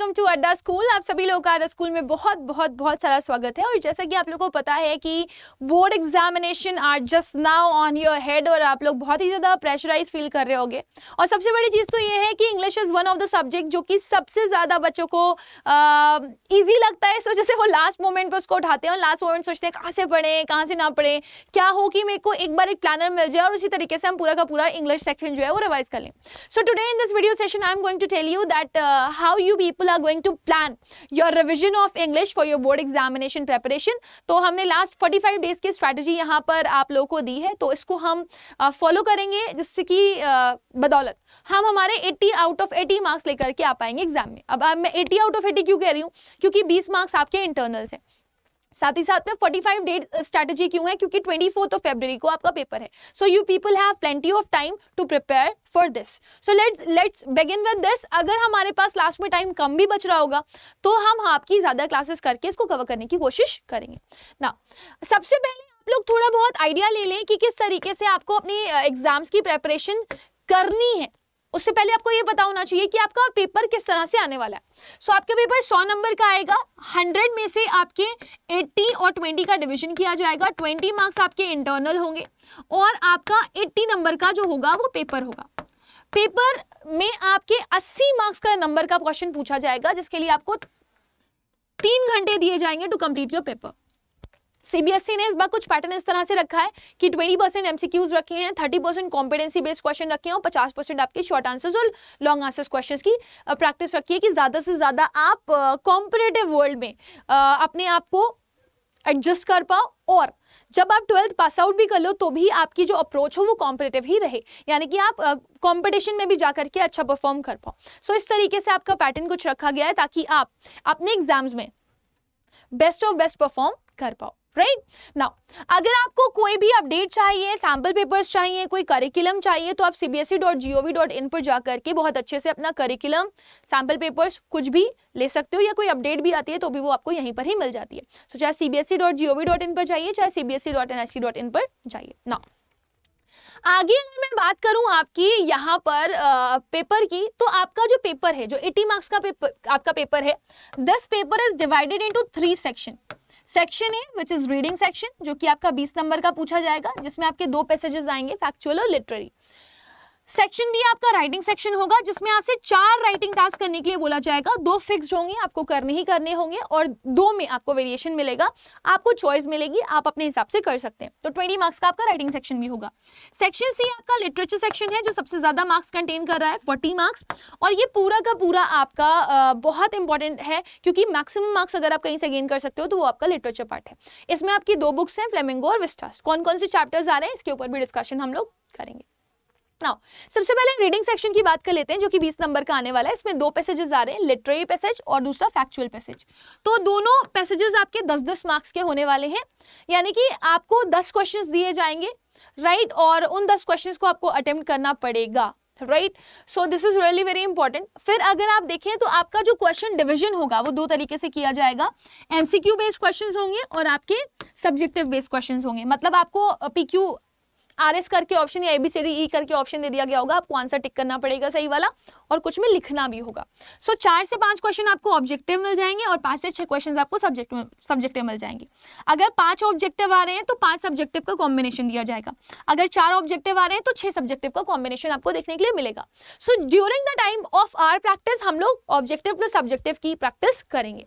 Welcome to अड्डा school आप सभी लोगों का अड्डा स्कूल में बहुत बहुत बहुत सारा स्वागत है और जैसा कि आप लोगों को पता है कि board examination are just now on your head और आप लोग बहुत ही ज़्यादा प्रेशराइज फील कर रहे होंगे और सबसे बड़ी चीज़ तो ये है कि English is one of the subject जो कि सबसे ज़्यादा बच्चों को ईजी लगता है इस वजह से वो लास्ट मोमेंट पर उसको उठाते हैं और लास्ट मोमेंट सोचते हैं कहाँ से पढ़ें कहाँ से ना पढ़ें क्या हो कि मेरे को एक बार एक प्लानर मिल जाए और उसी तरीके से हम पूरा का पूरा इंग्लिश सेक्शन जो है वो रिवाइज कर लें so today in this video session I am going to tell you that how you people people are going to plan your revision of English for your board examination preparation तो हमने last 45 days की strategy यहाँ पर आप लोगों को दी है तो इसको हम फॉलो करेंगे जिससे कि बदौलत हम हमारे 80 आउट ऑफ 80 मार्क्स लेकर के आ पाएंगे एग्जाम में अब मैं 80 आउट ऑफ 80 क्यों कह रही हूँ क्योंकि 20 मार्क्स आपके इंटरनल्स हैं साथ ही साथ में 45 डेट स्ट्रैटेजी क्यों है क्योंकि फोर्थ ऑफ फेब्रवरी को आपका पेपर है so you people have plenty of time to prepare for this so let's let's begin with this अगर हमारे पास लास्ट में टाइम कम भी बच रहा होगा तो हम आपकी ज़्यादा क्लासेस करके इसको कवर करने की कोशिश करेंगे ना सबसे पहले आप लोग थोड़ा बहुत आइडिया ले लें कि किस तरीके से आपको अपनी एग्जाम्स uh, की प्रेपरेशन करनी है उससे पहले आपको ये पता होना चाहिए कि आपका पेपर किस तरह से आने वाला है सो so, आपके पेपर 100 नंबर का आएगा 100 में से आपके 80 और 20 का डिवीजन किया जाएगा 20 मार्क्स आपके इंटरनल होंगे और आपका 80 नंबर का जो होगा वो पेपर होगा पेपर में आपके 80 मार्क्स का नंबर का क्वेश्चन पूछा जाएगा जिसके लिए आपको तीन घंटे दिए जाएंगे to complete your paper CBSE ने इस बार कुछ पैटर्न इस तरह से रखा है कि 20 परसेंट एमसीक्यूज रखे हैं 30 परसेंट कॉम्पिटेंसी बेस्ड क्वेश्चन रखे हैं और 50 परसेंट आपके शॉर्ट आंसर्स और लॉन्ग आंसर्स क्वेश्चंस की प्रैक्टिस रखी है कि ज़्यादा से ज़्यादा आप कॉम्पिटेटिव वर्ल्ड में आ, अपने आप को एडजस्ट कर पाओ और जब आप ट्वेल्थ पास आउट भी कर लो तो भी आपकी जो अप्रोच हो वो कॉम्पिटेटिव ही रहे यानी कि आप कंपटीशन uh, में भी जा करके अच्छा परफॉर्म कर पाओ सो so, इस तरीके से आपका पैटर्न कुछ रखा गया है ताकि आप अपने एग्जाम्स में बेस्ट ऑफ बेस्ट परफॉर्म कर पाओ राइट नाउ अगर आपको कोई भी अपडेट चाहिए सैम्पल पेपर्स चाहिए कोई करिकुलम चाहिए तो आप सीबीएसई पर जाकर के बहुत अच्छे से अपना करिकुलम सैम्पल पेपर्स कुछ भी ले सकते हो या कोई अपडेट भी आती है तो भी वो आपको यहीं पर ही मिल जाती है सो so, चाहे सीबीएसई पर जाइए चाहे सीबीएसई सी पर जाइए नाउ आगे अगर मैं बात करूं आपकी यहाँ पर आ, पेपर की तो आपका जो पेपर है जो 80 मार्क्स का पेपर आपका पेपर है this paper is divided into three section section A which is reading section जो कि आपका बीस नंबर का पूछा जाएगा जिसमें आपके दो पैसेजेस आएंगे फैक्चुअल और लिटरेरी सेक्शन बी आपका राइटिंग सेक्शन होगा जिसमें आपसे चार राइटिंग टास्क करने के लिए बोला जाएगा दो फिक्स्ड होंगे आपको करने ही करने होंगे और दो में आपको वेरिएशन मिलेगा आपको चॉइस मिलेगी आप अपने हिसाब से कर सकते हैं तो ट्वेंटी मार्क्स का आपका राइटिंग सेक्शन भी होगा सेक्शन सी आपका लिटरेचर सेक्शन है जो सबसे ज़्यादा मार्क्स कंटेन कर रहा है फोर्टी मार्क्स और ये पूरा का पूरा आपका बहुत इंपॉर्टेंट है क्योंकि मैक्सिमम मार्क्स अगर आप कहीं से गेन कर सकते हो तो वो आपका लिटरेचर पार्ट है इसमें आपकी दो बुक्स हैं फ्लेमिंगो और विस्टास कौन कौन से चैप्टर्स आ रहे हैं इसके ऊपर भी डिस्कशन हम लोग करेंगे नाउ सबसे पहले रीडिंग सेक्शन की बात कर लेते हैं जो कि 20 नंबर का आने वाला है इसमें दो पैसेजेस आ रहे हैं लिटरेरी पैसेज और दूसरा फैक्चुअल पैसेज तो दोनों पैसेजेस आपके 10-10 मार्क्स के होने वाले हैं यानी कि आपको 10 क्वेश्चंस दिए जाएंगे राइट right? और उन 10 क्वेश्चंस को आपको अटेम्प्ट करना पड़ेगा right so this is really very important फिर अगर आप देखें तो आपका जो क्वेश्चन डिविजन होगा वो दो तरीके से किया जाएगा एमसीक्यू बेस्ड क्वेश्चंस होंगे और आपके सब्जेक्टिव बेस्ड क्वेश्चंस होंगे मतलब आपको पीक्यू आर एस करके ऑप्शन या एबीसीडी ई e करके ऑप्शन दे दिया गया होगा आपको आंसर टिक करना पड़ेगा सही वाला और कुछ में लिखना भी होगा सो so, चार से पांच क्वेश्चन आपको ऑब्जेक्टिव मिल जाएंगे और पांच से छह क्वेश्चन आपको सब्जेक्टिव सब्जेक्टिव मिल जाएंगे अगर पांच ऑब्जेक्टिव आ रहे हैं तो पांच सब्जेक्टिव का कॉम्बिनेशन दिया जाएगा अगर चार ऑब्जेक्टिव आ रहे हैं तो छह सब्जेक्टिव का कॉम्बिनेशन आपको देखने के लिए मिलेगा so during the time of our practice हम लोग ऑब्जेक्टिव टू सब्जेक्टिव की प्रैक्टिस करेंगे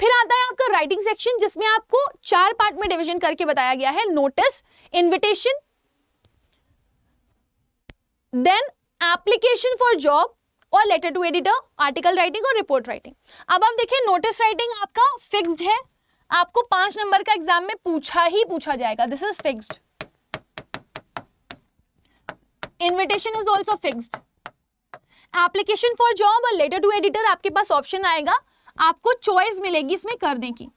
फिर आता है आपका राइटिंग सेक्शन जिसमें आपको चार पार्ट में डिवीजन करके बताया गया है notice invitation then application for job और letter to editor article writing और रिपोर्ट राइटिंग अब आप देखिए नोटिस राइटिंग आपका फिक्स्ड है आपको पांच नंबर का एग्जाम में पूछा ही पूछा जाएगा this is fixed invitation is also fixed application for job और लेटर टू एडिटर आपके पास ऑप्शन आएगा आपको चॉइस मिलेगी इसमें करने की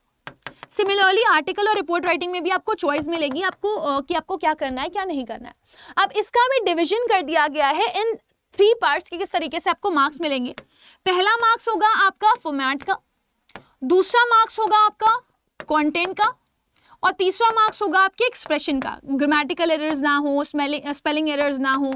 सिमिलरली आर्टिकल और रिपोर्ट राइटिंग में भी आपको चॉइस मिलेगी आपको कि आपको क्या करना है क्या नहीं करना है अब इसका भी डिविजन कर दिया गया है इन थ्री पार्ट्स के किस तरीके से आपको मार्क्स मिलेंगे पहला मार्क्स होगा आपका फोमैट का दूसरा मार्क्स होगा आपका कंटेंट का और तीसरा मार्क्स होगा आपके एक्सप्रेशन का ग्रामेटिकल एरर्स ना हो स्पेलिंग एरर्स ना हो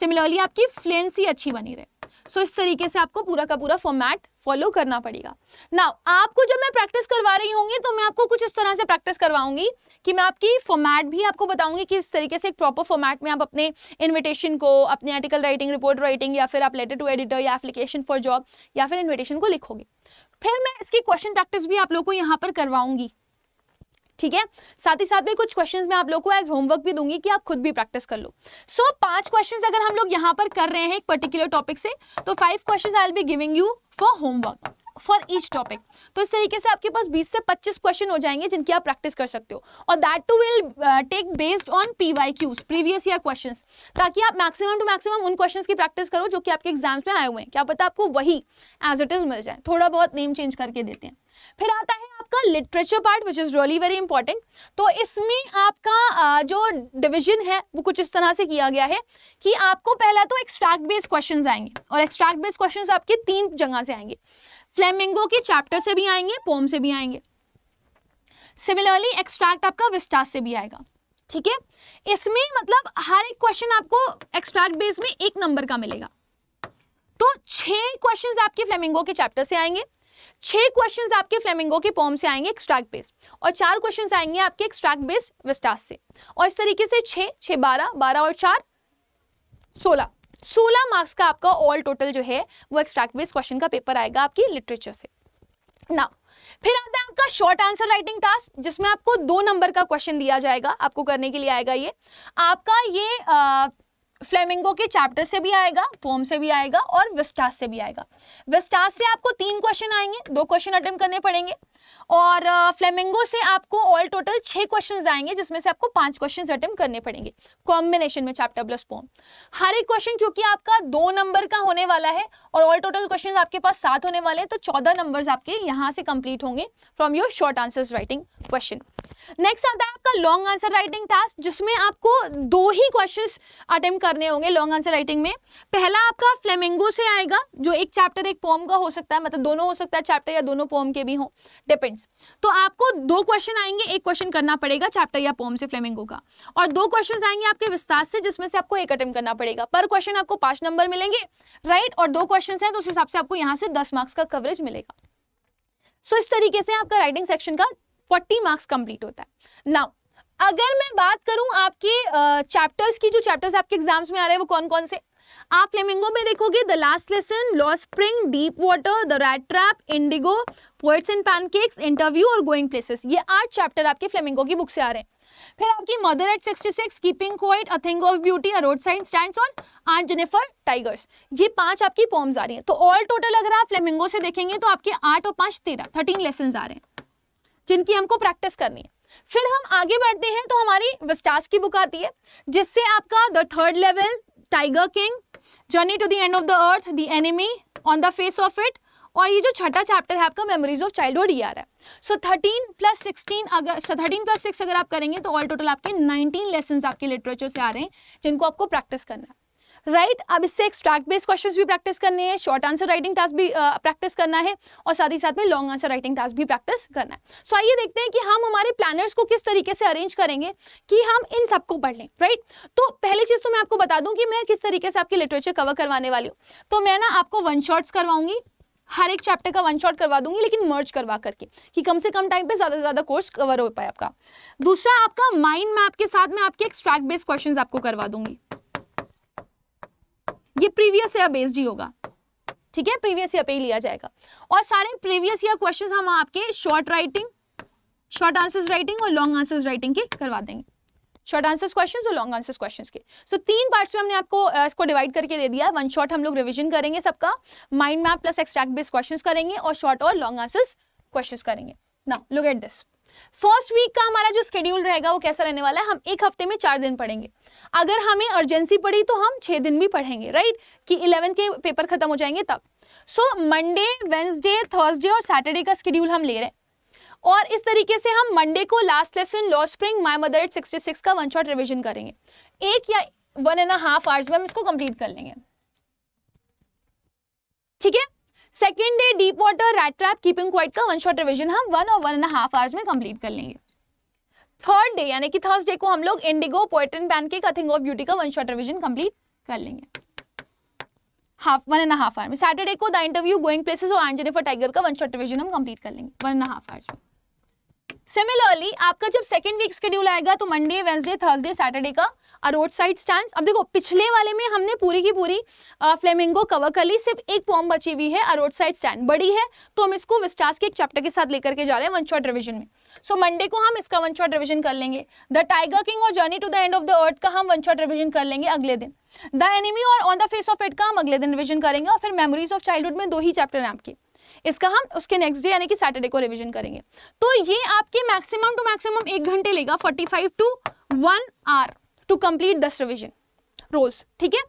सिमिलरली आपकी फ्लुएंसी अच्छी बनी रहे सो so, इस तरीके से आपको पूरा का पूरा फॉर्मेट फॉलो करना पड़ेगा ना आपको जब मैं प्रैक्टिस करवा रही होंगी तो मैं आपको कुछ इस तरह से प्रैक्टिस करवाऊंगी कि मैं आपकी फॉर्मेट भी आपको बताऊंगी कि इस तरीके से एक प्रॉपर फॉर्मेट में आप अपने इन्विटेशन को अपने आर्टिकल राइटिंग रिपोर्ट राइटिंग या फिर आप लेटर टू एडिटर या एप्लीकेशन फॉर जॉब या फिर इन्विटेशन को लिखोगे फिर मैं इसकी क्वेश्चन प्रैक्टिस भी आप लोग को यहाँ पर करवाऊंगी ठीक है साथ ही साथ में कुछ क्वेश्चंस मैं आप लोगों को एज होमवर्क भी दूंगी कि आप खुद भी प्रैक्टिस कर लो सो so, पांच क्वेश्चंस अगर हम लोग यहाँ पर कर रहे हैं एक पर्टिकुलर टॉपिक से तो five questions I will be giving you for homework for each topic तो इस तरीके से आपके पास बीस से पच्चीस क्वेश्चन हो जाएंगे जिनकी आप प्रैक्टिस कर सकते हो और that too will take based on P Y Qs previous year question ताकि आप मैक्सिमम टू मैक्सिमम उन क्वेश्चन की प्रैक्टिस करो जो कि आपके एग्जाम्स में आए हुए हैं क्या पता आपको वही एज इट इज मिल जाए थोड़ा बहुत नेम चेंज करके देते हैं फिर आता है आपका literature part which is really very important तो इसमें आपका जो डिविजन है वो कुछ इस तरह से किया गया है कि आपको पहला तो एक्सट्रैक्ट बेस्ड क्वेश्चन आएंगे और एक्सट्रैक्ट बेस्ड क्वेश्चन आपके तीन जगह से आएंगे फ्लेमिंगो के चैप्टर से भी आएंगे पोम से भी आएंगे सिमिलरली एक्सट्रैक्ट आपका विस्टास से भी आएगा ठीक है इसमें मतलब हर एक क्वेश्चन आपको एक्सट्रैक्ट बेस में एक नंबर का मिलेगा तो छह क्वेश्चंस आपके फ्लेमिंगो के चैप्टर से आएंगे छह क्वेश्चन आपके फ्लेमिंगो के पॉम से आएंगे एक्सट्रैक्ट बेस्ड और चार क्वेश्चन आएंगे आपके एक्सट्रैक्ट बेस्ड विस्टास से और इस तरीके से छह छह बारह बारह और चार सोलह सोलह मार्क्स का आपका ऑल टोटल जो है वो एक्सट्रैक्ट बेस्ड क्वेश्चन का पेपर आएगा आपकी लिटरेचर से ना फिर आता है आपका शॉर्ट आंसर राइटिंग टास्क जिसमें आपको दो नंबर का क्वेश्चन दिया जाएगा आपको करने के लिए आएगा ये आपका ये आ, फ्लेमिंगो के चैप्टर से भी आएगा पोम से भी आएगा और विस्टास से भी आएगा विस्टास से आपको तीन क्वेश्चन आएंगे दो क्वेश्चन अटेम्प्ट करने पड़ेंगे और फ्लेमिंगो से आपको ऑल टोटल छः क्वेश्चन आएंगे जिसमें से आपको पांच क्वेश्चन अटेम्प्ट करने पड़ेंगे कॉम्बिनेशन में चैप्टर प्लस पोम हर एक क्वेश्चन क्योंकि आपका दो नंबर का होने वाला है और ऑल टोटल क्वेश्चन आपके पास सात होने वाले हैं तो चौदह नंबर आपके यहाँ से कंप्लीट होंगे from your short answer writing question next आता है आपका लॉन्ग आंसर राइटिंग टास्क जिसमें आपको दो ही क्वेश्चन अटेम्प्ट करने होंगे लॉन्ग आंसर राइटिंग में पहला आपका फ्लेमिंगो से आएगा जो एक चैप्टर एक पोम का हो सकता है मतलब दोनों हो सकता है चैप्टर या दोनों पोम के भी हों डिपेंड्स तो आपको दो क्वेश्चन आएंगे एक क्वेश्चन करना पड़ेगा चैप्टर या पोम से फ्लेमिंगो का और दो क्वेश्चन आएंगे आपके विस्तार से जिसमें से आपको एक अटेम्प्ट करना पड़ेगा पर क्वेश्चन आपको पांच नंबर मिलेंगे राइट और दो क्वेश्चन है तो उस हिसाब से आपको यहाँ से दस मार्क्स का कवरेज मिलेगा सो इस तरीके से आपका राइटिंग सेक्शन का फोर्टी मार्क्स कंप्लीट होता है नाउ अगर मैं बात करूं आपके चैप्टर्स की जो चैप्टर्स आपके एग्जाम्स में आ रहे हैं वो कौन कौन से आप फ्लेमिंगो में देखोगे द लास्ट लेसन लॉ spring deep water the rat trap Indigo poets and pancakes interview और गोइंग प्लेसेस ये आठ चैप्टर आपके फ्लेमिंगो की बुक से आ रहे हैं फिर आपकी mother at 66 keeping quiet a thing of beauty a road side stands on art Jennifer tigers ये पांच आपकी पॉम्स आ रही हैं तो ऑल टोटल अगर आप फ्लेमिंगो से देखेंगे तो आपके आठ और पांच तेरह थर्टीन लेसन आ रहे हैं जिनकी हमको प्रैक्टिस करनी है फिर हम आगे बढ़ते हैं तो हमारी विस्टास की बुक आती है जिससे आपका the third level tiger king journey to the end of the earth the enemy on the face of it और ये जो छठा चैप्टर है आपका मेमोरीज ऑफ चाइल्डहुड ईयर है सो थर्टीन प्लस सिक्सटीन अगर थर्टीन प्लस सिक्स अगर आप करेंगे तो ऑल टोटल आपके नाइनटीन लेसन आपके लिटरेचर से आ रहे हैं जिनको आपको प्रैक्टिस करना है राइट right? अब इससे एक्सट्रैक्ट बेस्ड क्वेश्चंस भी प्रैक्टिस करने हैं शॉर्ट आंसर राइटिंग टास्क भी प्रैक्टिस करना है और साथ ही साथ में लॉन्ग आंसर राइटिंग टास्क भी प्रैक्टिस करना है सो so, आइए देखते हैं कि हम हमारे प्लानर्स को किस तरीके से अरेंज करेंगे कि हम इन सबको पढ़ लें राइट right? तो पहली चीज़ तो मैं आपको बता दूँ कि मैं किस तरीके से आपकी लिटरेचर कवर करवाने वाली हूँ तो मैं ना आपको वन शॉर्ट्स करवाऊंगी हर एक चैप्टर का वन शॉट करवा दूंगी लेकिन मर्ज करवा करके कि कम से कम टाइम पे ज़्यादा से ज़्यादा कोर्स कवर हो पाए आपका दूसरा आपका माइंड मैप के साथ मैं आपके एक्सट्रैक्ट बेस्ड क्वेश्चंस आपको करवा दूंगी ये प्रीवियस ईयर बेस्ड ही होगा ठीक है प्रीवियस ईयर पे ही लिया जाएगा और सारे प्रीवियस ईयर क्वेश्चन हम आपके short writing short answers writing और लॉन्ग आंसर्स राइटिंग के करवा देंगे शॉर्ट आंसर्स क्वेश्चंस और लॉन्ग आंसर्स क्वेश्चंस के सो so, तीन पार्ट्स में हमने आपको uh, इसको डिवाइड करके दे दिया वन शॉट हम लोग रिवीजन करेंगे सबका mind map plus extract based questions करेंगे और शॉर्ट और लॉन्ग आंसर्स क्वेश्चंस करेंगे ना look at this first week का हमारा जो स्केड्यूल रहेगा वो कैसा रहने वाला है हम एक हफ्ते में चार दिन पढ़ेंगे अगर हमें अर्जेंसी पड़ी तो हम छः दिन भी पढ़ेंगे राइट कि इलेवेंथ के पेपर खत्म हो जाएंगे तब सो मंडे वेंसडे थर्सडे और सैटरडे का स्केड्यूल हम ले रहे हैं और इस तरीके से हम मंडे को लास्ट लेसन लॉ spring my mother eight sixty six का वन शॉट रिविजन करेंगे एक या वन एंड हाफ आवर्स में हम इसको कंप्लीट कर लेंगे ठीक है second day deep water rat trap keeping quiet का वन शॉट रिविजन हम वन और वन एंड हाफ आवर्स में कंप्लीट कर लेंगे थर्ड डे यानी कि थर्सडे को हम लोग Indigo poets and pancakes thing of beauty का वन शॉट रिविजन कंप्लीट कर लेंगे half one and half hour में सैटरडे को द इंटरव्यू गोइंग प्लेसेस और एंड जेनिफर टाइगर का वन शॉट रिविजन हम कंप्लीट कर लेंगे वन एंड हाफ आवर्स में सिमिलरली आपका जब सेकेंड वीक स्केड्यूल आएगा तो मंडे वेंसडे थर्सडे सैटरडे का रोड साइड स्टैंड अब देखो पिछले वाले में हमने पूरी की पूरी फ्लेमिंगो कवर कर ली सिर्फ एक पॉम बची हुई है रोड साइड स्टैंड बड़ी है तो हम इसको विस्टास के एक चैप्टर के साथ लेकर के जा रहे हैं वन शॉट रिविजन में सो so, मंडे को हम इसका वन शॉट रिविजन कर लेंगे द टाइगर किंग और journey to the end of the earth का हम वन शॉट रिविजन कर लेंगे अगले दिन द एनिमी और on the face of it का हम अगले दिन रिविजन करेंगे और फिर मेमोरीज ऑफ चाइल्डहुड में दो ही चैप्टर हैं आपके इसका हम उसके नेक्स्ट डे यानी कि सैटरडे को रिवीजन करेंगे तो ये आपके मैक्सिमम टू मैक्सिमम एक घंटे लेगा forty five to one hour to complete this revision रोज ठीक है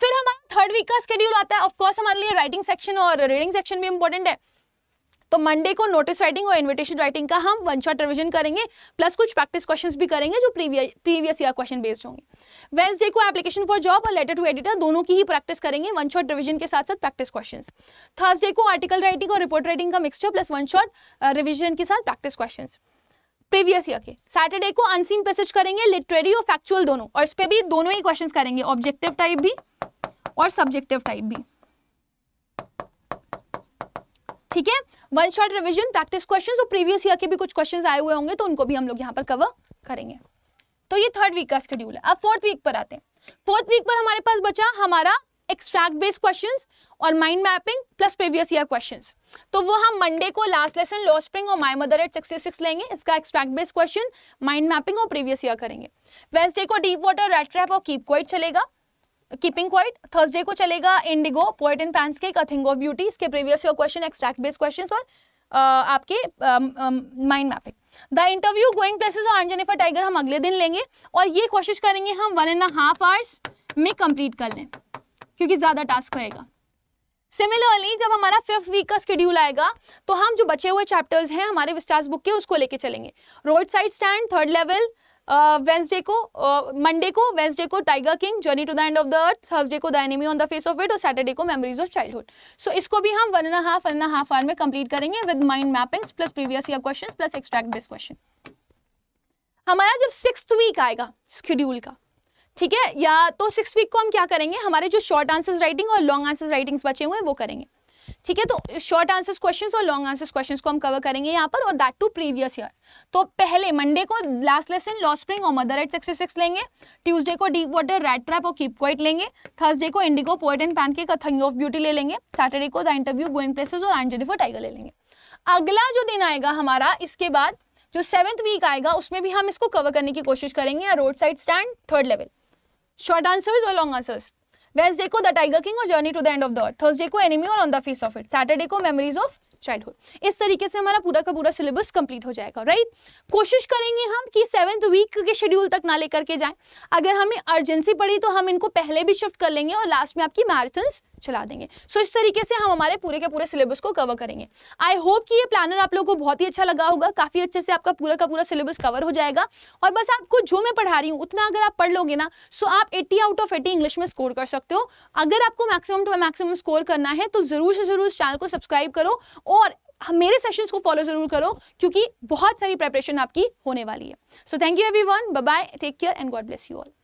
फिर हमारा थर्ड वीक का स्केड्यूल आता है ऑफकोर्स हमारे लिए राइटिंग सेक्शन और रीडिंग सेक्शन भी इंपॉर्टेंट है तो मंडे को नोटिस राइटिंग और इन्विटेशन राइटिंग का हम वन शॉट रिविजन करेंगे प्लस कुछ प्रैक्टिस क्वेश्चन भी करेंगे जो प्रीवियस ईयर क्वेश्चन बेस्ड होंगे वेंसडे को एप्लीकेशन फॉर जॉब और लेटर टू एडिटर दोनों की ही प्रैक्टिस करेंगे वन शॉट रिविजन के साथ साथ प्रैक्टिस क्वेश्चन थर्सडे को आर्टिकल राइटिंग और रिपोर्ट राइटिंग का mixture plus one shot revision के साथ प्रैक्टिस क्वेश्चन प्रीवियस ईयर के सैटरडे को अनसीन पैसेज करेंगे लिटरेरी और फैक्चुअल दोनों और इस पर भी दोनों ही क्वेश्चन करेंगे ऑब्जेक्टिव टाइप भी और सब्जेक्टिव टाइप भी ठीक है one short revision practice question और प्रीवियस ईयर के भी कुछ क्वेश्चन आए हुए होंगे तो उनको भी हम लोग यहाँ पर कवर करेंगे तो ये थर्ड वीक का स्कड्यूल है अब फोर्थ वीक पर आते हैं फोर्थ वीक पर हमारे पास बचा हमारा एक्सट्रैक्ट बेस्ड क्वेश्चंस और mind mapping plus previous year questions तो वो हम मंडे को लास्ट लेसन लॉ स्प्रिंग और माई मदर एट 66 लेंगे इसका extract based question mind mapping और प्रीवियस ईयर करेंगे वेंसडे को डीप वाटर रेड ट्रैप और कीप क्वाइट चलेगा कीपिंग क्वाइट थर्सडे को चलेगा Indigo poet and pancakes thing of beauty इसके previous your question extract based question और आपके mind mapping the interview going places और जेनिफर टाइगर हम अगले दिन लेंगे और ये कोशिश करेंगे हम वन एंड हाफ आवर्स में कंप्लीट कर लें क्योंकि ज़्यादा टास्क रहेगा सिमिलरली जब हमारा फिफ्थ वीक का स्कड्यूल आएगा तो हम जो बचे हुए चैप्टर्स हैं हमारे विस्टार्स बुक के उसको लेके चलेंगे road side stand third level Wednesday को मंडे को वेंसडे को tiger king journey to the end of the earth Thursday को the enemy on the face of it और सैटरडे को मेमोरीज ऑफ चाइल्डहुड सो इसको भी हम one and half one and half hour में complete करेंगे with mind mappings plus previous year question plus extract base question हमारा जब six week आएगा स्कड्यूल का ठीक है या तो सिक्स वीक को हम क्या करेंगे हमारे जो शॉर्ट आंसर्स राइटिंग और लॉन्ग आंसर्स राइटिंग्स बचे हुए हैं वो करेंगे ठीक है तो शॉर्ट आंसर्स क्वेश्चंस और लॉन्ग आंसर्स क्वेश्चंस को हम कवर करेंगे यहाँ पर और दैट टू प्रीवियस ईयर तो पहले मंडे को लास्ट लेसन लॉ स्प्रिंग और मदर एट सिक्सटी सिक्स लेंगे ट्यूसडे को डीप वाटर रेड ट्रैप और कीप क्वाइट लेंगे थर्सडे को इंडिगो पोर्ट and pancake thing of beauty ले लेंगे सैटरडे को द इंटरव्यू गोइंग प्लेसेज और एंड जेनिफर टाइगर ले लेंगे अगला जो दिन आएगा हमारा इसके बाद जो सेवन्थ वीक आएगा उसमें भी हम इसको कवर करने की कोशिश करेंगे road side stand third level short answers और लॉन्ग आंसर्स वेस्डे को द टाइगर किंग और journey to the end of the earth Thursday को एनिमी और on the face of it Saturday को मेमोरीज ऑफ चाइल्डहुड इस तरीके से हमारा पूरा का पूरा सिलेबस कंप्लीट हो जाएगा राइट कोशिश करेंगे हम कि सेवन्थ वीक के शेड्यूल तक ना लेकर के जाएं अगर हमें अर्जेंसी पड़ी तो हम इनको पहले भी शिफ्ट कर लेंगे और लास्ट में आपकी मैराथन्स चला देंगे सो so, इस तरीके से हम हमारे पूरे के पूरे सिलेबस को कवर करेंगे आई होप कि ये प्लानर आप लोगों को बहुत ही अच्छा लगा होगा काफ़ी अच्छे से आपका पूरा का पूरा सिलेबस कवर हो जाएगा और बस आपको जो मैं पढ़ा रही हूँ उतना अगर आप पढ़ लोगे ना सो so आप 80 आउट ऑफ 80 इंग्लिश में स्कोर कर सकते हो अगर आपको मैक्सिमम टू मैक्सिमम स्कोर करना है तो ज़रूर से ज़रूर इस चैनल को सब्सक्राइब करो और मेरे सेशंस को फॉलो जरूर करो क्योंकि बहुत सारी प्रेपरेशन आपकी होने वाली है so thank you everyone bye take care and God bless you all